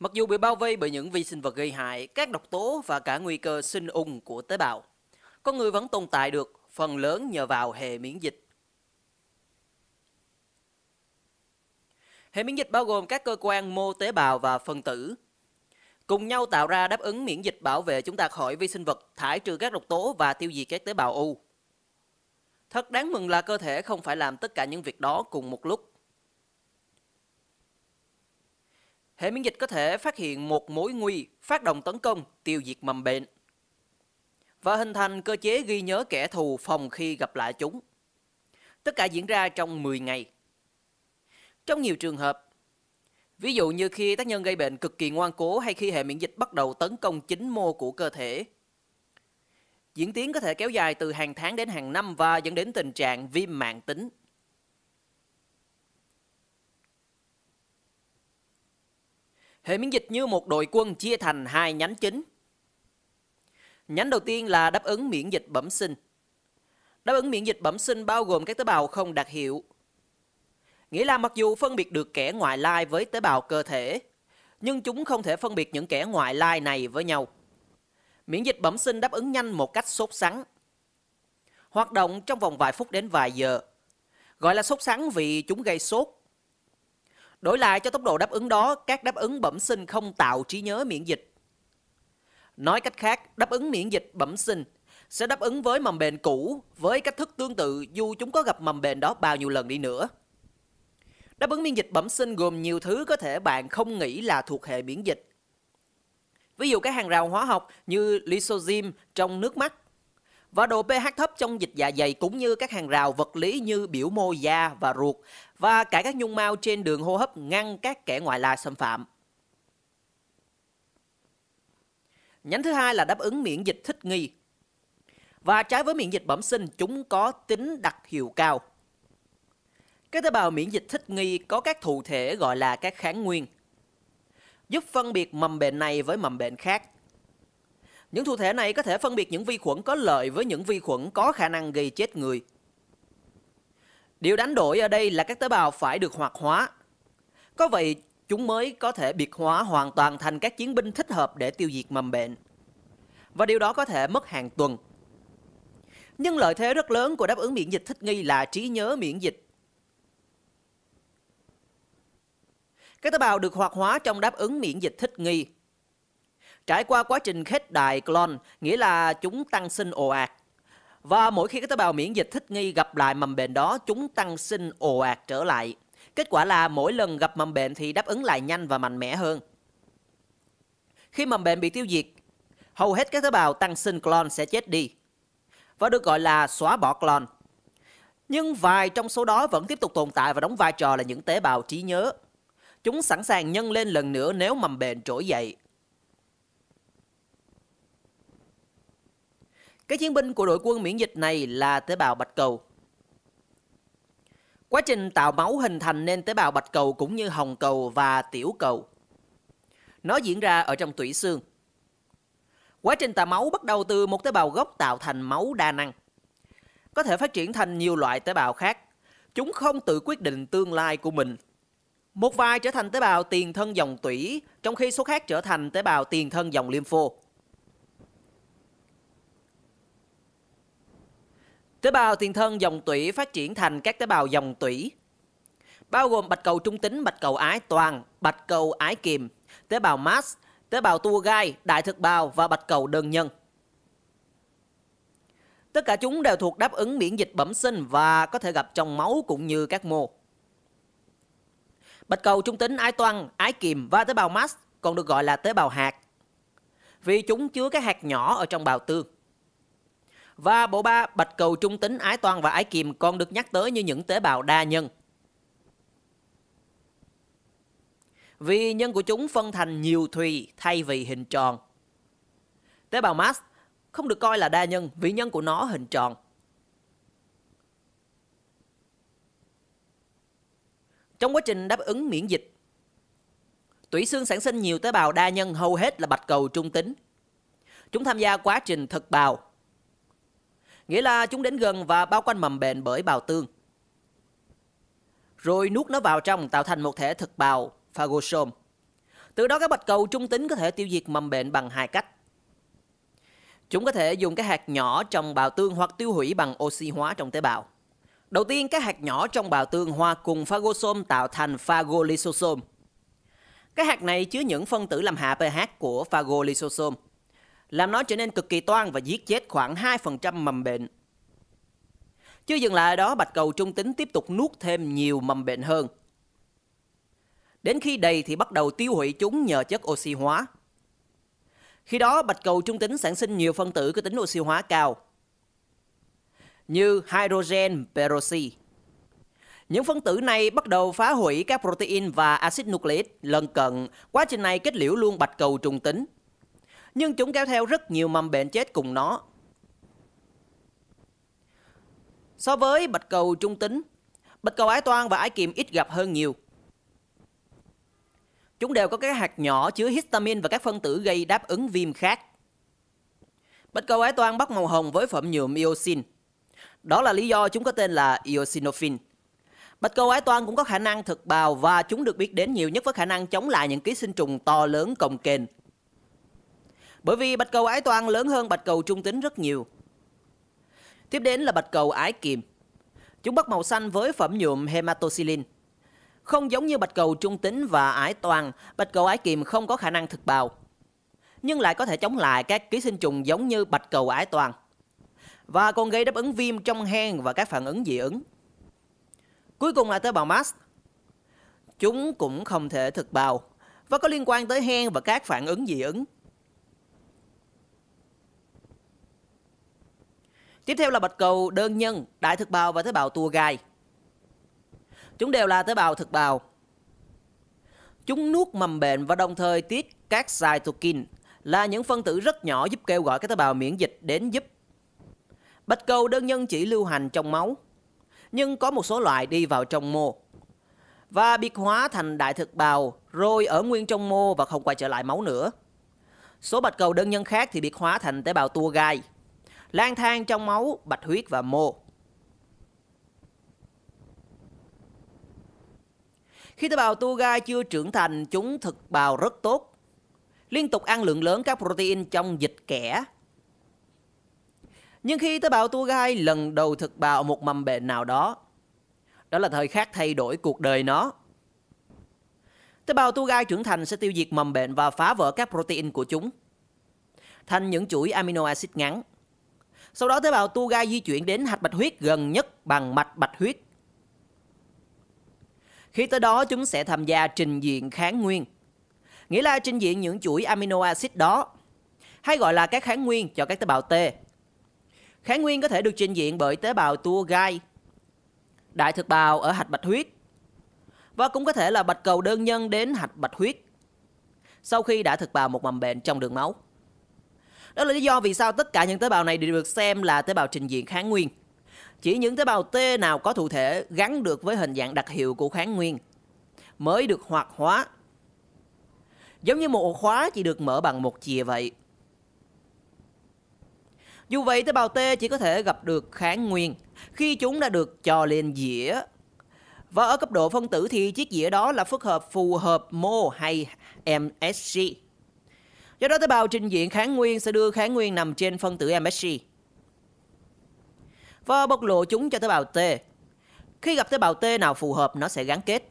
Mặc dù bị bao vây bởi những vi sinh vật gây hại, các độc tố và cả nguy cơ sinh ung của tế bào, con người vẫn tồn tại được phần lớn nhờ vào hệ miễn dịch. Hệ miễn dịch bao gồm các cơ quan mô tế bào và phân tử, cùng nhau tạo ra đáp ứng miễn dịch bảo vệ chúng ta khỏi vi sinh vật, thải trừ các độc tố và tiêu diệt các tế bào u. Thật đáng mừng là cơ thể không phải làm tất cả những việc đó cùng một lúc. hệ miễn dịch có thể phát hiện một mối nguy, phát động tấn công, tiêu diệt mầm bệnh và hình thành cơ chế ghi nhớ kẻ thù phòng khi gặp lại chúng. Tất cả diễn ra trong 10 ngày. Trong nhiều trường hợp, ví dụ như khi tác nhân gây bệnh cực kỳ ngoan cố hay khi hệ miễn dịch bắt đầu tấn công chính mô của cơ thể, diễn tiến có thể kéo dài từ hàng tháng đến hàng năm và dẫn đến tình trạng viêm mạng tính. hệ miễn dịch như một đội quân chia thành hai nhánh chính. Nhánh đầu tiên là đáp ứng miễn dịch bẩm sinh. Đáp ứng miễn dịch bẩm sinh bao gồm các tế bào không đặc hiệu. Nghĩa là mặc dù phân biệt được kẻ ngoại lai với tế bào cơ thể, nhưng chúng không thể phân biệt những kẻ ngoại lai này với nhau. Miễn dịch bẩm sinh đáp ứng nhanh một cách sốt sắng. Hoạt động trong vòng vài phút đến vài giờ. Gọi là sốt sắng vì chúng gây sốt Đổi lại cho tốc độ đáp ứng đó, các đáp ứng bẩm sinh không tạo trí nhớ miễn dịch. Nói cách khác, đáp ứng miễn dịch bẩm sinh sẽ đáp ứng với mầm bệnh cũ với cách thức tương tự dù chúng có gặp mầm bệnh đó bao nhiêu lần đi nữa. Đáp ứng miễn dịch bẩm sinh gồm nhiều thứ có thể bạn không nghĩ là thuộc hệ miễn dịch. Ví dụ các hàng rào hóa học như lysozyme trong nước mắt và độ pH thấp trong dịch dạ dày cũng như các hàng rào vật lý như biểu mô da và ruột và cả các nhung mao trên đường hô hấp ngăn các kẻ ngoại lai xâm phạm. Nhánh thứ hai là đáp ứng miễn dịch thích nghi. Và trái với miễn dịch bẩm sinh, chúng có tính đặc hiệu cao. Các tế bào miễn dịch thích nghi có các thụ thể gọi là các kháng nguyên, giúp phân biệt mầm bệnh này với mầm bệnh khác những thụ thể này có thể phân biệt những vi khuẩn có lợi với những vi khuẩn có khả năng gây chết người. Điều đánh đổi ở đây là các tế bào phải được hoạt hóa. Có vậy, chúng mới có thể biệt hóa hoàn toàn thành các chiến binh thích hợp để tiêu diệt mầm bệnh. Và điều đó có thể mất hàng tuần. Nhưng lợi thế rất lớn của đáp ứng miễn dịch thích nghi là trí nhớ miễn dịch. Các tế bào được hoạt hóa trong đáp ứng miễn dịch thích nghi trải qua quá trình khuếch đại clone, nghĩa là chúng tăng sinh ồ ạt. Và mỗi khi các tế bào miễn dịch thích nghi gặp lại mầm bệnh đó, chúng tăng sinh ồ ạt trở lại. Kết quả là mỗi lần gặp mầm bệnh thì đáp ứng lại nhanh và mạnh mẽ hơn. Khi mầm bệnh bị tiêu diệt, hầu hết các tế bào tăng sinh clone sẽ chết đi và được gọi là xóa bỏ clone. Nhưng vài trong số đó vẫn tiếp tục tồn tại và đóng vai trò là những tế bào trí nhớ. Chúng sẵn sàng nhân lên lần nữa nếu mầm bệnh trỗi dậy. Các chiến binh của đội quân miễn dịch này là tế bào bạch cầu. Quá trình tạo máu hình thành nên tế bào bạch cầu cũng như hồng cầu và tiểu cầu. Nó diễn ra ở trong tủy xương. Quá trình tạo máu bắt đầu từ một tế bào gốc tạo thành máu đa năng. Có thể phát triển thành nhiều loại tế bào khác. Chúng không tự quyết định tương lai của mình. Một vài trở thành tế bào tiền thân dòng tủy, trong khi số khác trở thành tế bào tiền thân dòng lympho. Tế bào tiền thân dòng tủy phát triển thành các tế bào dòng tủy, bao gồm bạch cầu trung tính, bạch cầu ái toàn, bạch cầu ái kiềm, tế bào mast, tế bào tua gai, đại thực bào và bạch cầu đơn nhân. Tất cả chúng đều thuộc đáp ứng miễn dịch bẩm sinh và có thể gặp trong máu cũng như các mô. Bạch cầu trung tính ái toan, ái kiềm và tế bào mast còn được gọi là tế bào hạt vì chúng chứa các hạt nhỏ ở trong bào tương và bộ ba bạch cầu trung tính, ái toan và ái kiềm còn được nhắc tới như những tế bào đa nhân. Vì nhân của chúng phân thành nhiều thùy thay vì hình tròn. Tế bào Mast không được coi là đa nhân vì nhân của nó hình tròn. Trong quá trình đáp ứng miễn dịch, tủy xương sản sinh nhiều tế bào đa nhân hầu hết là bạch cầu trung tính. Chúng tham gia quá trình thực bào, Nghĩa là chúng đến gần và bao quanh mầm bệnh bởi bào tương. Rồi nuốt nó vào trong tạo thành một thể thực bào, phagosome. Từ đó các bạch cầu trung tính có thể tiêu diệt mầm bệnh bằng hai cách. Chúng có thể dùng cái hạt nhỏ trong bào tương hoặc tiêu hủy bằng oxy hóa trong tế bào. Đầu tiên, các hạt nhỏ trong bào tương hòa cùng phagosome tạo thành phagolysosome. Cái hạt này chứa những phân tử làm hạ pH của phagolysosome làm nó trở nên cực kỳ toan và giết chết khoảng 2% mầm bệnh. Chưa dừng lại ở đó, bạch cầu trung tính tiếp tục nuốt thêm nhiều mầm bệnh hơn. Đến khi đầy thì bắt đầu tiêu hủy chúng nhờ chất oxy hóa. Khi đó, bạch cầu trung tính sản sinh nhiều phân tử có tính oxy hóa cao, như hydrogen peroxy. Những phân tử này bắt đầu phá hủy các protein và axit nucleic lân cận. Quá trình này kết liễu luôn bạch cầu trung tính, nhưng chúng kéo theo rất nhiều mầm bệnh chết cùng nó. So với bạch cầu trung tính, bạch cầu ái toan và ái kiềm ít gặp hơn nhiều. Chúng đều có các hạt nhỏ chứa histamine và các phân tử gây đáp ứng viêm khác. Bạch cầu ái toan bắt màu hồng với phẩm nhuộm eosin. Đó là lý do chúng có tên là eosinophil. Bạch cầu ái toan cũng có khả năng thực bào và chúng được biết đến nhiều nhất với khả năng chống lại những ký sinh trùng to lớn cồng kềnh bởi vì bạch cầu ái toan lớn hơn bạch cầu trung tính rất nhiều. Tiếp đến là bạch cầu ái kiềm. Chúng bắt màu xanh với phẩm nhuộm hematoxylin. Không giống như bạch cầu trung tính và ái toan, bạch cầu ái kiềm không có khả năng thực bào, nhưng lại có thể chống lại các ký sinh trùng giống như bạch cầu ái toan và còn gây đáp ứng viêm trong hen và các phản ứng dị ứng. Cuối cùng là tế bào mast. Chúng cũng không thể thực bào và có liên quan tới hen và các phản ứng dị ứng. Tiếp theo là bạch cầu đơn nhân, đại thực bào và tế bào tua gai. Chúng đều là tế bào thực bào. Chúng nuốt mầm bệnh và đồng thời tiết các cytokine là những phân tử rất nhỏ giúp kêu gọi các tế bào miễn dịch đến giúp. Bạch cầu đơn nhân chỉ lưu hành trong máu, nhưng có một số loại đi vào trong mô và biệt hóa thành đại thực bào rồi ở nguyên trong mô và không quay trở lại máu nữa. Số bạch cầu đơn nhân khác thì biệt hóa thành tế bào tua gai, lang thang trong máu, bạch huyết và mô. Khi tế bào tu gai chưa trưởng thành, chúng thực bào rất tốt, liên tục ăn lượng lớn các protein trong dịch kẻ. Nhưng khi tế bào tu gai lần đầu thực bào một mầm bệnh nào đó, đó là thời khắc thay đổi cuộc đời nó. Tế bào tu gai trưởng thành sẽ tiêu diệt mầm bệnh và phá vỡ các protein của chúng thành những chuỗi amino acid ngắn. Sau đó tế bào tu gai di chuyển đến hạch bạch huyết gần nhất bằng mạch bạch huyết. Khi tới đó chúng sẽ tham gia trình diện kháng nguyên. Nghĩa là trình diện những chuỗi amino acid đó, hay gọi là các kháng nguyên cho các tế bào T. Kháng nguyên có thể được trình diện bởi tế bào tua gai, đại thực bào ở hạch bạch huyết và cũng có thể là bạch cầu đơn nhân đến hạch bạch huyết sau khi đã thực bào một mầm bệnh trong đường máu. Đó là lý do vì sao tất cả những tế bào này đều được xem là tế bào trình diện kháng nguyên. Chỉ những tế bào T nào có thụ thể gắn được với hình dạng đặc hiệu của kháng nguyên mới được hoạt hóa. Giống như một ổ khóa chỉ được mở bằng một chìa vậy. Dù vậy, tế bào T chỉ có thể gặp được kháng nguyên khi chúng đã được cho lên dĩa. Và ở cấp độ phân tử thì chiếc dĩa đó là phức hợp phù hợp mô hay MSC Do đó tế bào trình diện kháng nguyên sẽ đưa kháng nguyên nằm trên phân tử MSG và bộc lộ chúng cho tế bào T. Khi gặp tế bào T nào phù hợp nó sẽ gắn kết.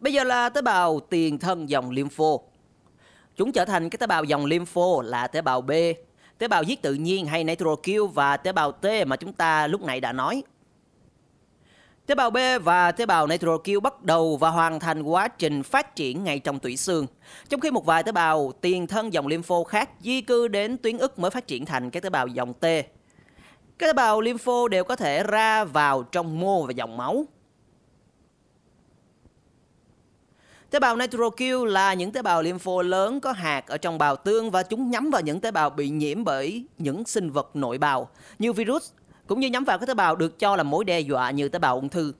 Bây giờ là tế bào tiền thân dòng lympho. Chúng trở thành cái tế bào dòng lympho là tế bào B, tế bào giết tự nhiên hay nitrokill và tế bào T mà chúng ta lúc nãy đã nói Tế bào B và tế bào nitrokill bắt đầu và hoàn thành quá trình phát triển ngay trong tủy xương. Trong khi một vài tế bào tiền thân dòng lympho khác di cư đến tuyến ức mới phát triển thành các tế bào dòng T. Các tế bào lympho đều có thể ra vào trong mô và dòng máu. Tế bào nitrokill là những tế bào lympho lớn có hạt ở trong bào tương và chúng nhắm vào những tế bào bị nhiễm bởi những sinh vật nội bào như virus, cũng như nhắm vào các tế bào được cho là mối đe dọa như tế bào ung thư.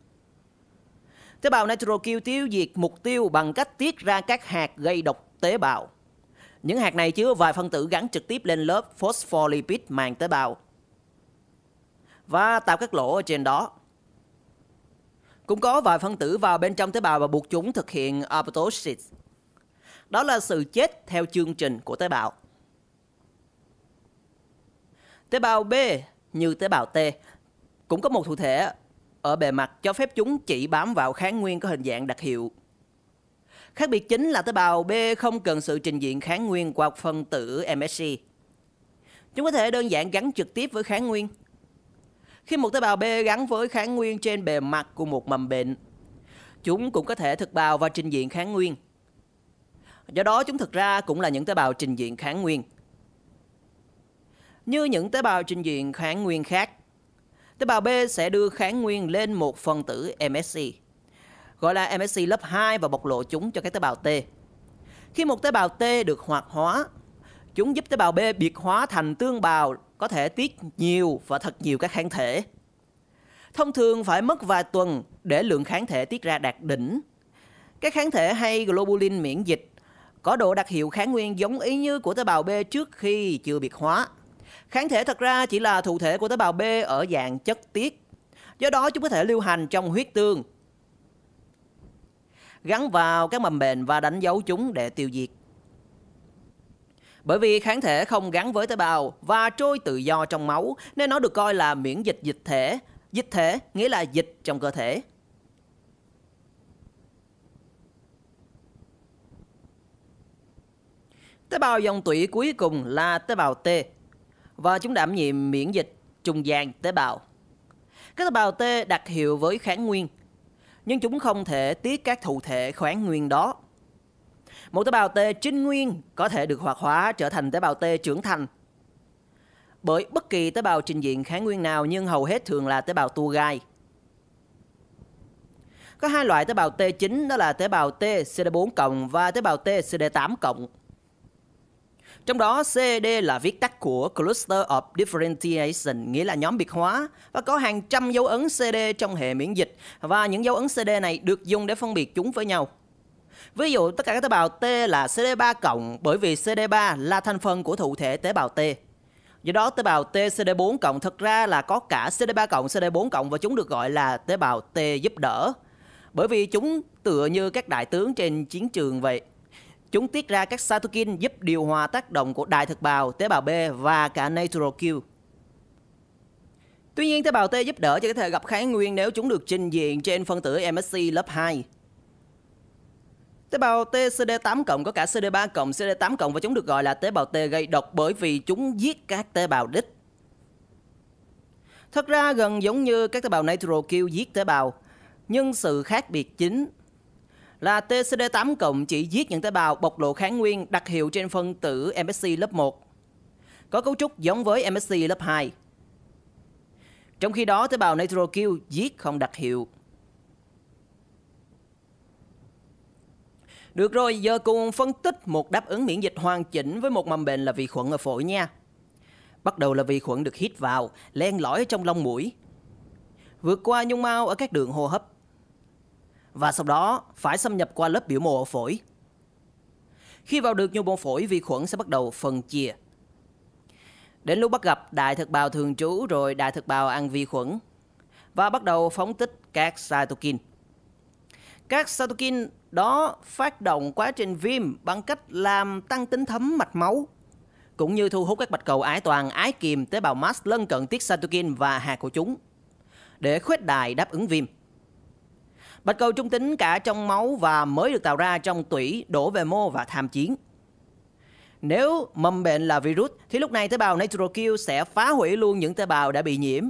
Tế bào nitrokill tiêu diệt mục tiêu bằng cách tiết ra các hạt gây độc tế bào. Những hạt này chứa vài phân tử gắn trực tiếp lên lớp phospholipid màng tế bào và tạo các lỗ ở trên đó. Cũng có vài phân tử vào bên trong tế bào và buộc chúng thực hiện apoptosis. Đó là sự chết theo chương trình của tế bào. Tế bào B như tế bào T. Cũng có một thụ thể ở bề mặt cho phép chúng chỉ bám vào kháng nguyên có hình dạng đặc hiệu. Khác biệt chính là tế bào B không cần sự trình diện kháng nguyên qua phân tử MSC. Chúng có thể đơn giản gắn trực tiếp với kháng nguyên. Khi một tế bào B gắn với kháng nguyên trên bề mặt của một mầm bệnh, chúng cũng có thể thực bào và trình diện kháng nguyên. Do đó chúng thực ra cũng là những tế bào trình diện kháng nguyên như những tế bào trình diện kháng nguyên khác. Tế bào B sẽ đưa kháng nguyên lên một phần tử MSC, gọi là MSC lớp 2 và bộc lộ chúng cho các tế bào T. Khi một tế bào T được hoạt hóa, chúng giúp tế bào B biệt hóa thành tương bào có thể tiết nhiều và thật nhiều các kháng thể. Thông thường phải mất vài tuần để lượng kháng thể tiết ra đạt đỉnh. Các kháng thể hay globulin miễn dịch có độ đặc hiệu kháng nguyên giống ý như của tế bào B trước khi chưa biệt hóa. Kháng thể thật ra chỉ là thụ thể của tế bào B ở dạng chất tiết. Do đó chúng có thể lưu hành trong huyết tương, gắn vào các mầm bệnh và đánh dấu chúng để tiêu diệt. Bởi vì kháng thể không gắn với tế bào và trôi tự do trong máu nên nó được coi là miễn dịch dịch thể. Dịch thể nghĩa là dịch trong cơ thể. Tế bào dòng tủy cuối cùng là tế bào T và chúng đảm nhiệm miễn dịch trùng gian tế bào. Các tế bào T đặc hiệu với kháng nguyên, nhưng chúng không thể tiết các thụ thể kháng nguyên đó. Một tế bào T chính nguyên có thể được hoạt hóa trở thành tế bào T trưởng thành. Bởi bất kỳ tế bào trình diện kháng nguyên nào nhưng hầu hết thường là tế bào tua gai. Có hai loại tế bào T chính đó là tế bào T CD4 cộng và tế bào T CD8 cộng. Trong đó, CED là viết tắt của Cluster of Differentiation, nghĩa là nhóm biệt hóa, và có hàng trăm dấu ấn CD e trong hệ miễn dịch, và những dấu ấn CD e này được dùng để phân biệt chúng với nhau. Ví dụ, tất cả các tế bào T là CD3 e cộng bởi vì CD3 là thành phần của thụ thể tế bào T. Do đó, tế bào T CD4 cộng thật ra là có cả CD3 cộng, CD4 cộng và chúng được gọi là tế bào T giúp đỡ. Bởi vì chúng tựa như các đại tướng trên chiến trường vậy. Chúng tiết ra các cytokine giúp điều hòa tác động của đại thực bào, tế bào B và cả natural killer. Tuy nhiên, tế bào T giúp đỡ cho có thể gặp kháng nguyên nếu chúng được trình diện trên phân tử MSC lớp 2. Tế bào T CD8 cộng có cả CD3 cộng, CD8 cộng và chúng được gọi là tế bào T gây độc bởi vì chúng giết các tế bào đích. Thật ra gần giống như các tế bào natural kill giết tế bào, nhưng sự khác biệt chính là TCD8 cộng chỉ giết những tế bào bộc lộ kháng nguyên đặc hiệu trên phân tử MSC lớp 1, có cấu trúc giống với MSC lớp 2. Trong khi đó, tế bào nitrokill giết không đặc hiệu. Được rồi, giờ cùng phân tích một đáp ứng miễn dịch hoàn chỉnh với một mầm bệnh là vi khuẩn ở phổi nha. Bắt đầu là vi khuẩn được hít vào, len lỏi trong lông mũi, vượt qua nhung mao ở các đường hô hấp và sau đó phải xâm nhập qua lớp biểu mô ở phổi. Khi vào được nhu mô phổi, vi khuẩn sẽ bắt đầu phân chia. Đến lúc bắt gặp đại thực bào thường trú rồi đại thực bào ăn vi khuẩn và bắt đầu phóng tích các cytokine. Các cytokine đó phát động quá trình viêm bằng cách làm tăng tính thấm mạch máu cũng như thu hút các bạch cầu ái toàn ái kiềm tế bào mast lân cận tiết cytokine và hạt của chúng để khuếch đại đáp ứng viêm. Bạch cầu trung tính cả trong máu và mới được tạo ra trong tủy, đổ về mô và tham chiến. Nếu mầm bệnh là virus, thì lúc này tế bào natural kill sẽ phá hủy luôn những tế bào đã bị nhiễm.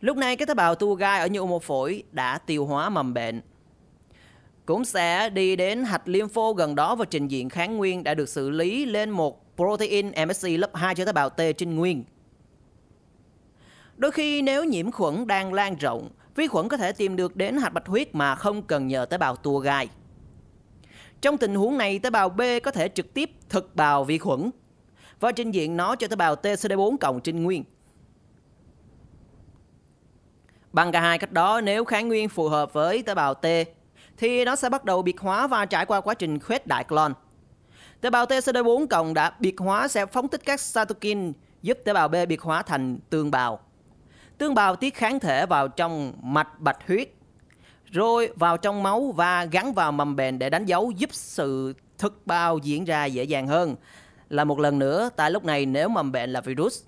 Lúc này các tế bào tu gai ở nhu mô phổi đã tiêu hóa mầm bệnh. Cũng sẽ đi đến hạch lympho gần đó và trình diện kháng nguyên đã được xử lý lên một protein MSC lớp 2 cho tế bào T trinh nguyên. Đôi khi nếu nhiễm khuẩn đang lan rộng, vi khuẩn có thể tìm được đến hạch bạch huyết mà không cần nhờ tế bào tua gai. Trong tình huống này, tế bào B có thể trực tiếp thực bào vi khuẩn và trình diện nó cho tế bào TCD4 cộng trinh nguyên. Bằng cả hai cách đó, nếu kháng nguyên phù hợp với tế bào T, thì nó sẽ bắt đầu biệt hóa và trải qua quá trình khuếch đại clone. Tế bào TCD4 cộng đã biệt hóa sẽ phóng thích các cytokine giúp tế bào B biệt hóa thành tương bào. Tương bào tiết kháng thể vào trong mạch bạch huyết, rồi vào trong máu và gắn vào mầm bền để đánh dấu giúp sự thực bào diễn ra dễ dàng hơn. Là một lần nữa, tại lúc này nếu mầm bệnh là virus,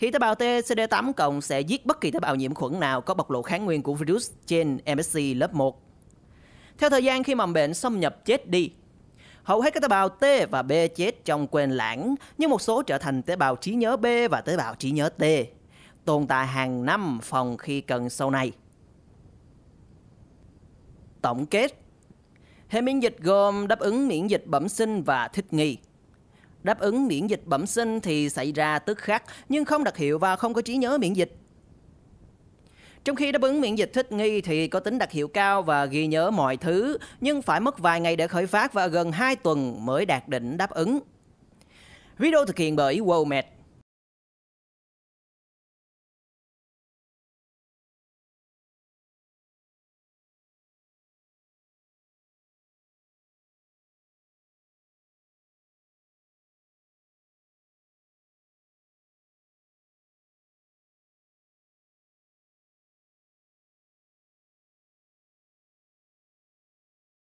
thì tế bào T CD8 cộng sẽ giết bất kỳ tế bào nhiễm khuẩn nào có bộc lộ kháng nguyên của virus trên MSC lớp 1. Theo thời gian khi mầm bệnh xâm nhập chết đi, hầu hết các tế bào T và B chết trong quên lãng, nhưng một số trở thành tế bào trí nhớ B và tế bào trí nhớ T tồn tại hàng năm phòng khi cần sau này. Tổng kết Hệ miễn dịch gồm đáp ứng miễn dịch bẩm sinh và thích nghi. Đáp ứng miễn dịch bẩm sinh thì xảy ra tức khắc nhưng không đặc hiệu và không có trí nhớ miễn dịch. Trong khi đáp ứng miễn dịch thích nghi thì có tính đặc hiệu cao và ghi nhớ mọi thứ, nhưng phải mất vài ngày để khởi phát và gần 2 tuần mới đạt đỉnh đáp ứng. Video thực hiện bởi WOMED.